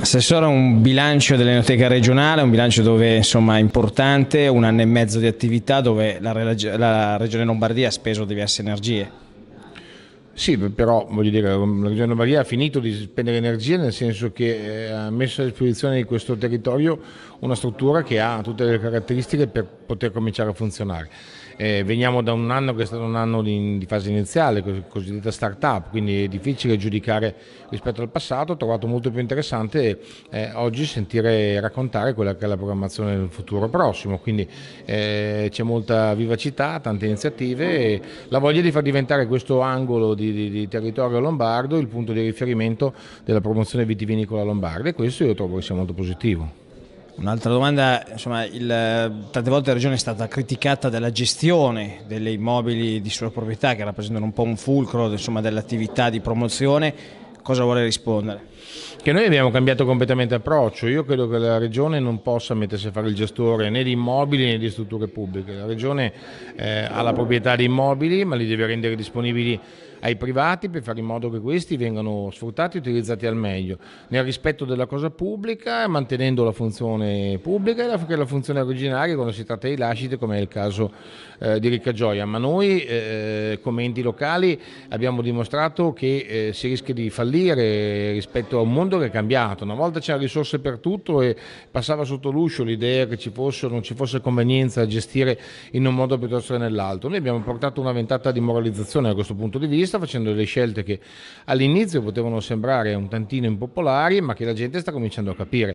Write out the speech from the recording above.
Assessore, un bilancio dell'Enoteca regionale, un bilancio dove insomma, è importante, un anno e mezzo di attività dove la, la Regione Lombardia ha speso diverse energie. Sì, però voglio dire, um, la Regione Lombardia ha finito di spendere energia nel senso che eh, ha messo a disposizione di questo territorio una struttura che ha tutte le caratteristiche per poter cominciare a funzionare. Eh, veniamo da un anno che è stato un anno di, di fase iniziale, cosiddetta start-up, quindi è difficile giudicare rispetto al passato, ho trovato molto più interessante eh, oggi sentire e raccontare quella che è la programmazione del futuro prossimo, quindi eh, c'è molta vivacità, tante iniziative e la voglia di far diventare questo angolo di, di, di, territorio lombardo il punto di riferimento della promozione vitivinicola lombarda e questo io trovo che sia molto positivo. Un'altra domanda, insomma, il, tante volte la Regione è stata criticata della gestione delle immobili di sua proprietà che rappresentano un po' un fulcro dell'attività di promozione cosa vuole rispondere? Che noi abbiamo cambiato completamente approccio, io credo che la regione non possa mettersi a fare il gestore né di immobili né di strutture pubbliche, la regione eh, ha la proprietà di immobili ma li deve rendere disponibili ai privati per fare in modo che questi vengano sfruttati e utilizzati al meglio, nel rispetto della cosa pubblica, mantenendo la funzione pubblica e la, funzione originaria quando si tratta di lascite, come è il caso eh, di Ricca Gioia. Ma noi, eh, come enti locali, abbiamo dimostrato che eh, si rischia di fallire fallire rispetto a un mondo che è cambiato. Una volta c'erano risorse per tutto e passava sotto l'uscio l'idea che ci fosse o non ci fosse convenienza a gestire in un modo piuttosto che nell'altro. Noi abbiamo portato una ventata di moralizzazione da questo punto di vista, facendo delle scelte che all'inizio potevano sembrare un tantino impopolari, ma che la gente sta cominciando a capire.